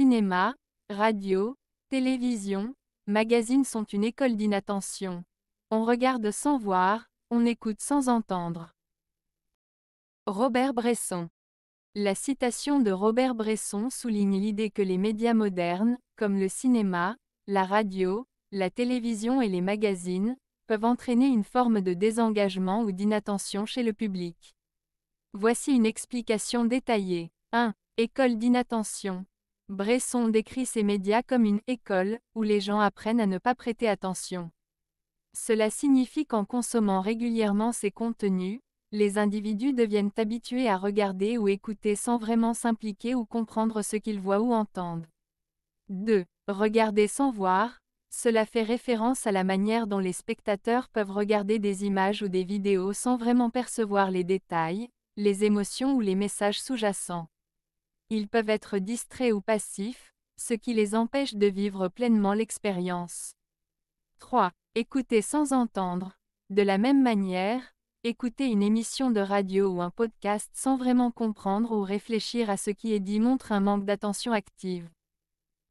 Cinéma, radio, télévision, magazines sont une école d'inattention. On regarde sans voir, on écoute sans entendre. Robert Bresson La citation de Robert Bresson souligne l'idée que les médias modernes, comme le cinéma, la radio, la télévision et les magazines, peuvent entraîner une forme de désengagement ou d'inattention chez le public. Voici une explication détaillée. 1. École d'inattention. Bresson décrit ces médias comme une école, où les gens apprennent à ne pas prêter attention. Cela signifie qu'en consommant régulièrement ces contenus, les individus deviennent habitués à regarder ou écouter sans vraiment s'impliquer ou comprendre ce qu'ils voient ou entendent. 2. Regarder sans voir, cela fait référence à la manière dont les spectateurs peuvent regarder des images ou des vidéos sans vraiment percevoir les détails, les émotions ou les messages sous-jacents. Ils peuvent être distraits ou passifs, ce qui les empêche de vivre pleinement l'expérience. 3. Écouter sans entendre. De la même manière, écouter une émission de radio ou un podcast sans vraiment comprendre ou réfléchir à ce qui est dit montre un manque d'attention active.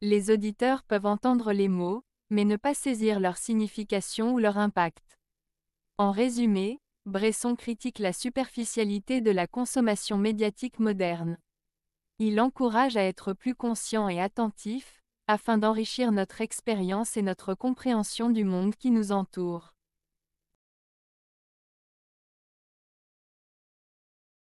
Les auditeurs peuvent entendre les mots, mais ne pas saisir leur signification ou leur impact. En résumé, Bresson critique la superficialité de la consommation médiatique moderne. Il encourage à être plus conscient et attentif, afin d'enrichir notre expérience et notre compréhension du monde qui nous entoure.